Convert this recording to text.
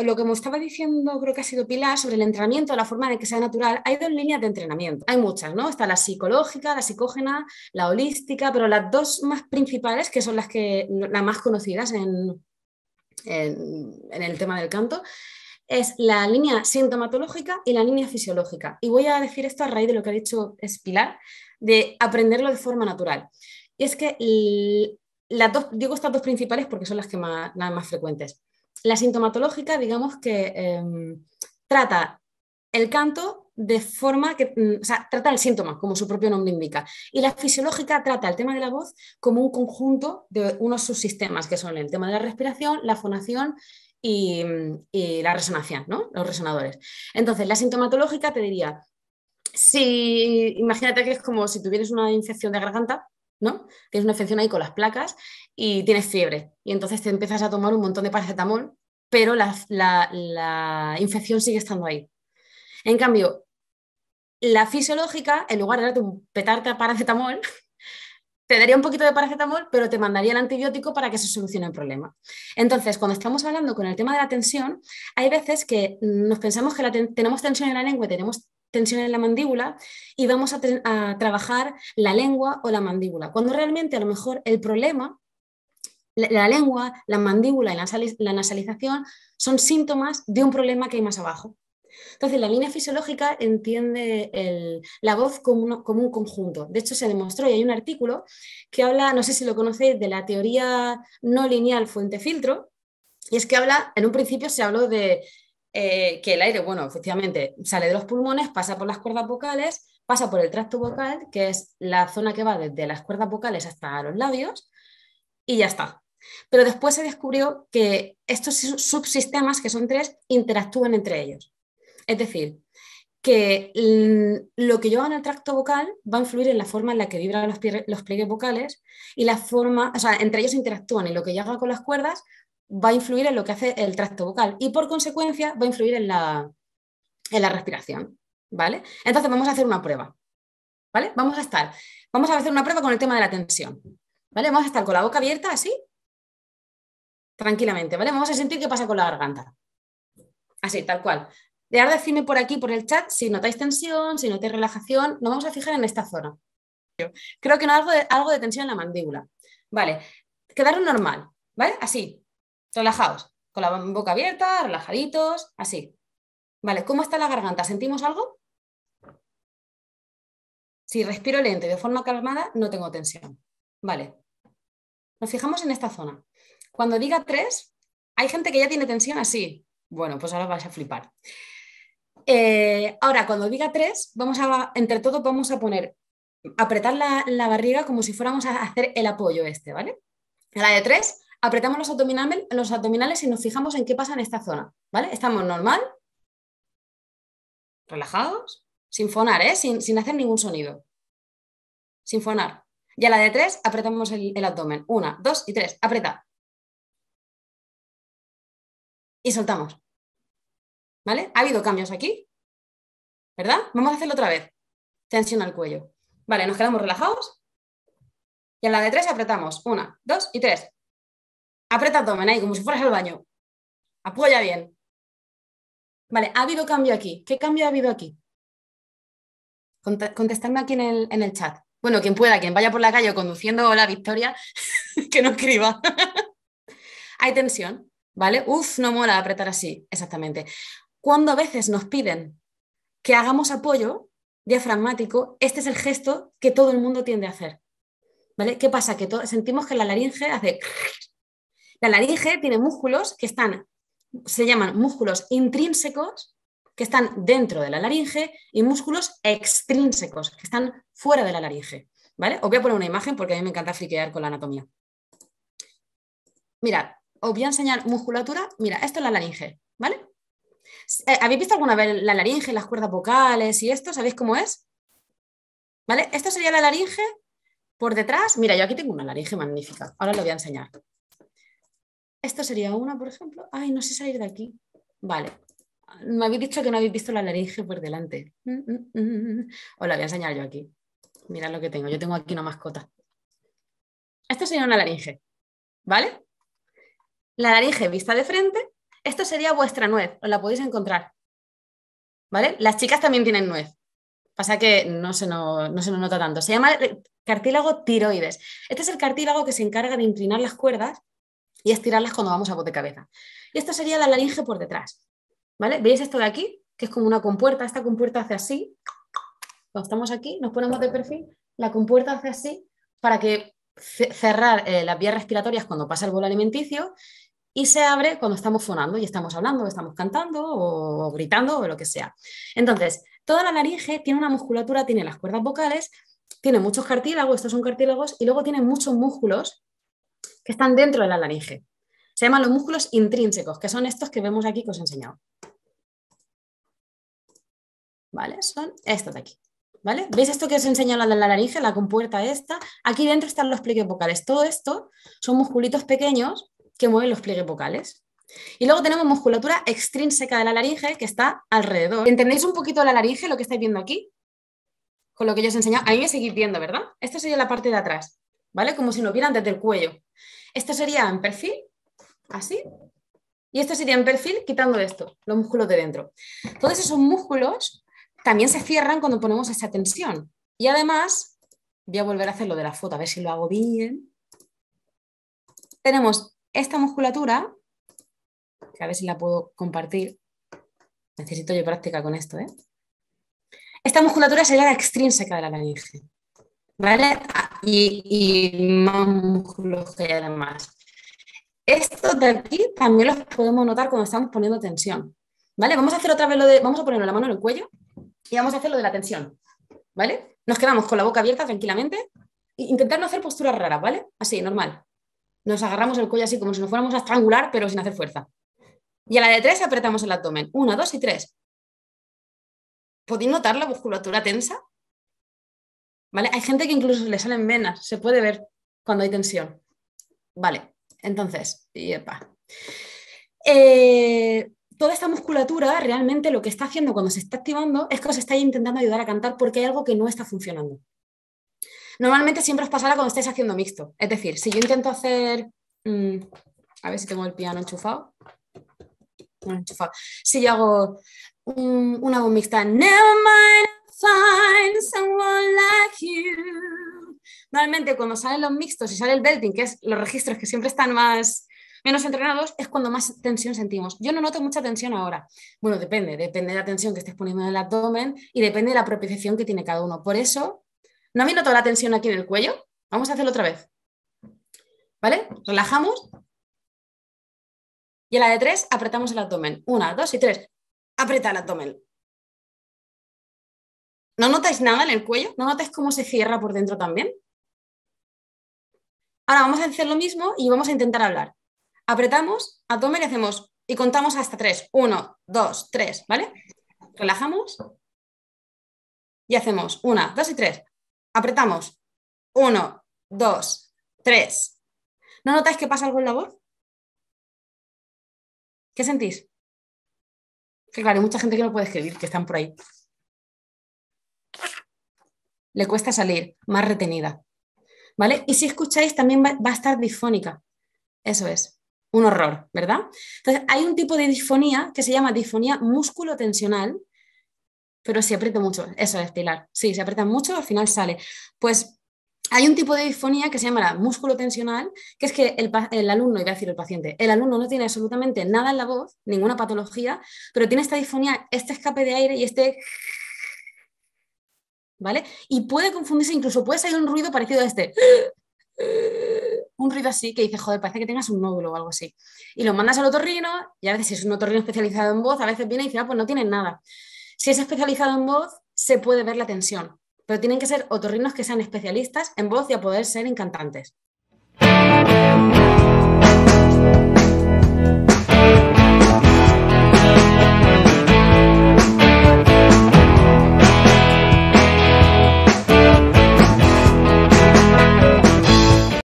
Lo que me estaba diciendo, creo que ha sido Pilar, sobre el entrenamiento, la forma de que sea natural, hay dos líneas de entrenamiento. Hay muchas, ¿no? Está la psicológica, la psicógena, la holística, pero las dos más principales, que son las, que, más conocidas en, el tema del canto, es la línea sintomatológica y la línea fisiológica. Y voy a decir esto a raíz de lo que ha dicho Pilar, de aprenderlo de forma natural. Y es que las dos, digo estas dos principales porque son las que más, las más frecuentes la sintomatológica, digamos que em, trata el canto de forma que, mm, o sea, trata el síntoma, como su propio nombre indica. Y la fisiológica trata el tema de la voz como un conjunto de unos subsistemas, que son el tema de la respiración, la fonación y, la resonancia, ¿no? Los resonadores. Entonces, la sintomatológica te diría, si imagínate que es como si tuvieras una infección de garganta, ¿no? Tienes una infección ahí con las placas y tienes fiebre. Y entonces te empiezas a tomar un montón de paracetamol pero la, infección sigue estando ahí. En cambio, la fisiológica, en lugar de darte un petarte a paracetamol, te daría un poquito de paracetamol, pero te mandaría el antibiótico para que se solucione el problema. Entonces, cuando estamos hablando con el tema de la tensión, hay veces que nos pensamos que tenemos tensión en la lengua, tenemos tensión en la mandíbula y vamos a trabajar la lengua o la mandíbula, cuando realmente a lo mejor el problema la, lengua, la mandíbula y la, nasalización son síntomas de un problema que hay más abajo. Entonces, la línea fisiológica entiende la voz como, un conjunto. De hecho, se demostró y hay un artículo que habla, no sé si lo conocéis, de la teoría no lineal fuente-filtro, y es que habla, en un principio se habló de eh, que el aire, bueno, efectivamente, sale de los pulmones, pasa por las cuerdas vocales, pasa por el tracto vocal, que es la zona que va desde las cuerdas vocales hasta los labios, y ya está. Pero después se descubrió que estos subsistemas, que son tres, interactúan entre ellos. Es decir, que lo que yo hago en el tracto vocal va a influir en la forma en la que vibran los, pliegues vocales y la forma, o sea, entre ellos interactúan y lo que yo hago con las cuerdas va a influir en lo que hace el tracto vocal y por consecuencia va a influir en la, respiración, ¿vale? Entonces vamos a hacer una prueba, ¿vale? Vamos a estar, vamos a hacer una prueba con el tema de la tensión, ¿vale? Vamos a estar con la boca abierta así tranquilamente, ¿vale? Vamos a sentir qué pasa con la garganta. Así, tal cual. Dejar ahora, decirme por aquí, por el chat, si notáis tensión, si notáis relajación, nos vamos a fijar en esta zona. Creo que no algo de, algo de tensión en la mandíbula. Vale, quedaron normal, ¿vale? Así, relajados, con la boca abierta, relajaditos, así. Vale, ¿cómo está la garganta? ¿Sentimos algo? Si respiro lento y de forma calmada, no tengo tensión. Vale. Nos fijamos en esta zona. Cuando diga tres, hay gente que ya tiene tensión así. Bueno, pues ahora vais a flipar. Eh, ahora, cuando diga tres, vamos a, entre todos vamos a poner, apretar la, barriga como si fuéramos a hacer el apoyo este, ¿vale? A la de tres, apretamos los, abdominales, los abdominales y nos fijamos en qué pasa en esta zona, ¿vale? Estamos normal, relajados, sin fonar, ¿eh? sin, hacer ningún sonido. Sin fonar. Y a la de tres, apretamos el, el abdomen. Una, dos y tres, apreta y soltamos. ¿Vale? Ha habido cambios aquí, ¿verdad? Vamos a hacerlo otra vez. Tensión al cuello. Vale, nos quedamos relajados. Y en la de tres apretamos. Una, dos y tres. Apreta abdomen ahí, como si fueras al baño. Apoya bien. Vale, ha habido cambio aquí. ¿Qué cambio ha habido aquí? contestarme contestadme aquí en el, en el chat. Bueno, quien pueda, quien vaya por la calle conduciendo la victoria, que no escriba. Hay tensión, ¿vale? Uf, no mola apretar así, exactamente. Cuando a veces nos piden que hagamos apoyo diafragmático, este es el gesto que todo el mundo tiende a hacer. ¿Vale? ¿Qué pasa? Que sentimos que la laringe hace... La laringe tiene músculos que están, se llaman músculos intrínsecos, que están dentro de la laringe, y músculos extrínsecos, que están fuera de la laringe. ¿Vale? Os voy a poner una imagen porque a mí me encanta friquear con la anatomía. Mirad, os voy a enseñar musculatura. Mira, esto es la laringe, ¿vale? Eh, ¿Habéis visto alguna vez la laringe, las cuerdas vocales y esto? ¿Sabéis cómo es? ¿Vale? Esto sería la laringe por detrás. Mira, yo aquí tengo una laringe magnífica. Ahora lo voy a enseñar. Esto sería una, por ejemplo. Ay, no sé salir de aquí. Vale. Me habéis dicho que no habéis visto la laringe por delante. Mm, mm, mm. Os la voy a enseñar yo aquí. Mirad lo que tengo. Yo tengo aquí una mascota. Esto sería una laringe. ¿Vale? la laringe vista de frente, esto sería vuestra nuez, os la podéis encontrar. ¿Vale? Las chicas también tienen nuez. Pasa que no se, nos, no se nos nota tanto. Se llama cartílago tiroides. Este es el cartílago que se encarga de inclinar las cuerdas y estirarlas cuando vamos a de cabeza. Y esto sería la laringe por detrás. ¿Vale? ¿Veis esto de aquí? Que es como una compuerta. Esta compuerta hace así. Cuando estamos aquí, nos ponemos de perfil. La compuerta hace así para que cerrar eh, las vías respiratorias cuando pasa el bolo alimenticio y se abre cuando estamos fonando y estamos hablando, estamos cantando o, gritando o lo que sea. Entonces, toda la laringe tiene una musculatura, tiene las cuerdas vocales, tiene muchos cartílagos, estos son cartílagos, y luego tiene muchos músculos que están dentro de la laringe. Se llaman los músculos intrínsecos, que son estos que vemos aquí que os he enseñado. ¿Vale? Son estos de aquí. ¿Vale? ¿Veis esto que os he enseñado de la laringe, la compuerta esta? Aquí dentro están los pliegues vocales. Todo esto son musculitos pequeños que mueven los pliegues vocales. Y luego tenemos musculatura extrínseca de la laringe que está alrededor. ¿Entendéis un poquito la laringe, lo que estáis viendo aquí? Con lo que yo os he enseñado. Ahí me seguís viendo, ¿verdad? Esta sería la parte de atrás, ¿vale? Como si lo vieran desde el cuello. Esto sería en perfil, así. Y esto sería en perfil quitando esto, los músculos de dentro. Todos esos músculos también se cierran cuando ponemos esa tensión. Y además, voy a volver a hacer lo de la foto, a ver si lo hago bien. Tenemos esta musculatura, a ver si la puedo compartir, necesito yo práctica con esto, ¿eh? Esta musculatura sería la extrínseca de la laringe, ¿vale? Ah, y, más músculos que hay además. Esto de aquí también los podemos notar cuando estamos poniendo tensión, ¿vale? Vamos a hacer otra vez lo de, vamos a poner la mano en el cuello y vamos a hacer lo de la tensión, ¿vale? Nos quedamos con la boca abierta tranquilamente e intentar no hacer posturas raras, ¿vale? Así, normal nos agarramos el cuello así como si nos fuéramos a estrangular, pero sin hacer fuerza. Y a la de tres apretamos el abdomen. Una, dos y tres. ¿Podéis notar la musculatura tensa? ¿Vale? Hay gente que incluso le salen venas, se puede ver cuando hay tensión. Vale, entonces, yepa. Eh, toda esta musculatura realmente lo que está haciendo cuando se está activando es que os está intentando ayudar a cantar porque hay algo que no está funcionando. Normalmente siempre os pasará cuando estáis haciendo mixto. Es decir, si yo intento hacer... Mm, a ver si tengo el piano enchufado. enchufado. Si yo hago mm, una voz mixta, Normalmente cuando salen los mixtos y sale el belting, que es los registros que siempre están más menos entrenados, es cuando más tensión sentimos. Yo no noto mucha tensión ahora. Bueno, depende, depende de la tensión que estés poniendo en el abdomen y depende de la propiciación que tiene cada uno. Por eso no me notado la tensión aquí en el cuello. Vamos a hacerlo otra vez. ¿Vale? Relajamos. Y a la de tres, apretamos el abdomen. Una, dos y tres. Apreta el abdomen. ¿No notáis nada en el cuello? ¿No notáis cómo se cierra por dentro también? Ahora vamos a hacer lo mismo y vamos a intentar hablar. Apretamos, abdomen y hacemos y contamos hasta tres. Uno, dos, tres, ¿vale? Relajamos y hacemos una, dos y tres. Apretamos. Uno, dos, tres. ¿No notáis que pasa algo en la voz? ¿Qué sentís? Que claro, hay mucha gente que no puede escribir, que están por ahí. Le cuesta salir, más retenida. ¿Vale? Y si escucháis, también va, a estar disfónica. Eso es, un horror, ¿verdad? Entonces, hay un tipo de disfonía que se llama disfonía músculo-tensional, pero si aprieta mucho, eso es estilar sí, se aprieta mucho, al final sale. Pues hay un tipo de disfonía que se llama la músculo tensional, que es que el, el, alumno, iba a decir el paciente, el alumno no tiene absolutamente nada en la voz, ninguna patología, pero tiene esta disfonía, este escape de aire y este... ¿Vale? Y puede confundirse, incluso puede salir un ruido parecido a este... Un ruido así que dice, joder, parece que tengas un nódulo o algo así. Y lo mandas al otorrino, y a veces si es un otorrino especializado en voz, a veces viene y dice, ah, pues no tienen nada. Si es especializado en voz, se puede ver la tensión, pero tienen que ser otorrinos que sean especialistas en voz y a poder ser encantantes.